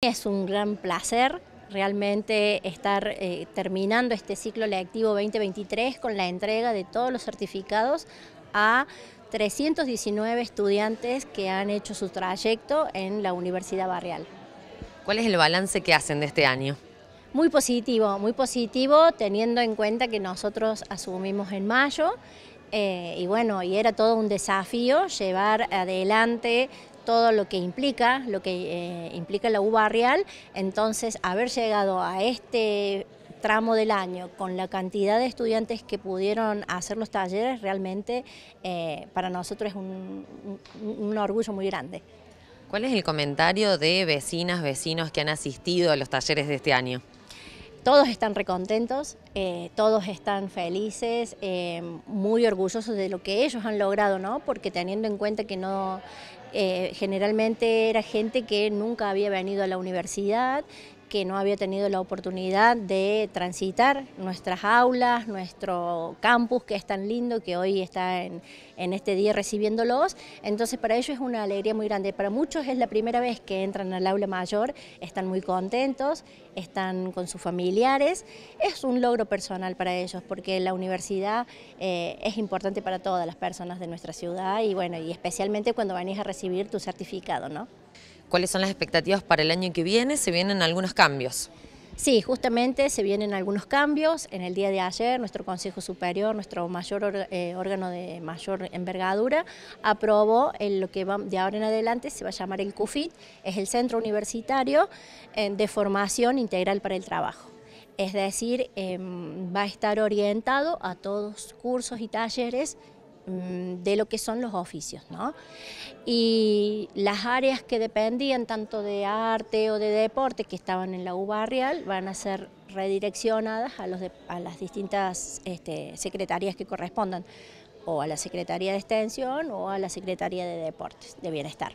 Es un gran placer realmente estar eh, terminando este ciclo lectivo 2023 con la entrega de todos los certificados a 319 estudiantes que han hecho su trayecto en la Universidad Barrial. ¿Cuál es el balance que hacen de este año? Muy positivo, muy positivo teniendo en cuenta que nosotros asumimos en mayo eh, y bueno, y era todo un desafío llevar adelante todo lo que implica, lo que eh, implica la uva real, entonces haber llegado a este tramo del año con la cantidad de estudiantes que pudieron hacer los talleres, realmente eh, para nosotros es un orgullo muy grande. ¿Cuál es el comentario de vecinas, vecinos que han asistido a los talleres de este año? todos están recontentos, eh, todos están felices, eh, muy orgullosos de lo que ellos han logrado, ¿no? Porque teniendo en cuenta que no, eh, generalmente era gente que nunca había venido a la universidad que no había tenido la oportunidad de transitar nuestras aulas, nuestro campus que es tan lindo, que hoy está en, este día recibiéndolos. Entonces para ellos es una alegría muy grande. Para muchos es la primera vez que entran al aula mayor, están muy contentos, están con sus familiares. Es un logro personal para ellos porque la universidad eh, es importante para todas las personas de nuestra ciudad y bueno, y especialmente cuando van a recibir tu certificado, ¿no? ¿Cuáles son las expectativas para el año que viene? ¿Se vienen algunos cambios? Sí, justamente se vienen algunos cambios. En el día de ayer, nuestro Consejo Superior, nuestro mayor eh, órgano de mayor envergadura, aprobó lo que va, de ahora en adelante se va a llamar el CUFIT, es el Centro Universitario eh, de Formación Integral para el Trabajo. Es decir, em, va a estar orientado a todos cursos y talleres Mm, de lo que son los oficios. ¿no? Y las áreas que dependían tanto de arte o de deporte que estaban en la Ubarrial real van a ser redireccionadas a, los a las distintas este, secretarías que correspondan, o a la Secretaría de Extensión o a la Secretaría de Deportes, de Bienestar.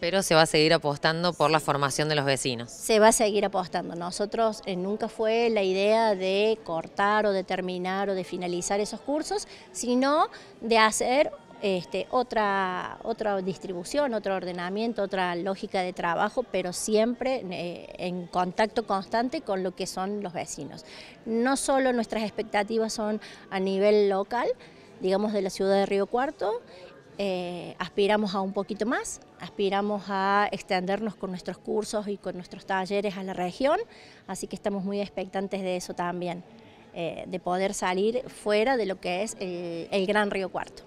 Pero se va a seguir apostando por la formación de los vecinos. Se va a seguir apostando. Nosotros eh, nunca fue la idea de cortar o de terminar o de finalizar esos cursos, sino de hacer este, otra, distribución, otro ordenamiento, otra lógica de trabajo, pero siempre eh, en contacto constante con lo que son los vecinos. No solo nuestras expectativas son a nivel local, digamos de la ciudad de Río Cuarto, eh, aspiramos a un poquito más, aspiramos a extendernos con nuestros cursos y con nuestros talleres a la región, así que estamos muy expectantes de eso también, eh, de poder salir fuera de lo que es el Gran Río Cuarto.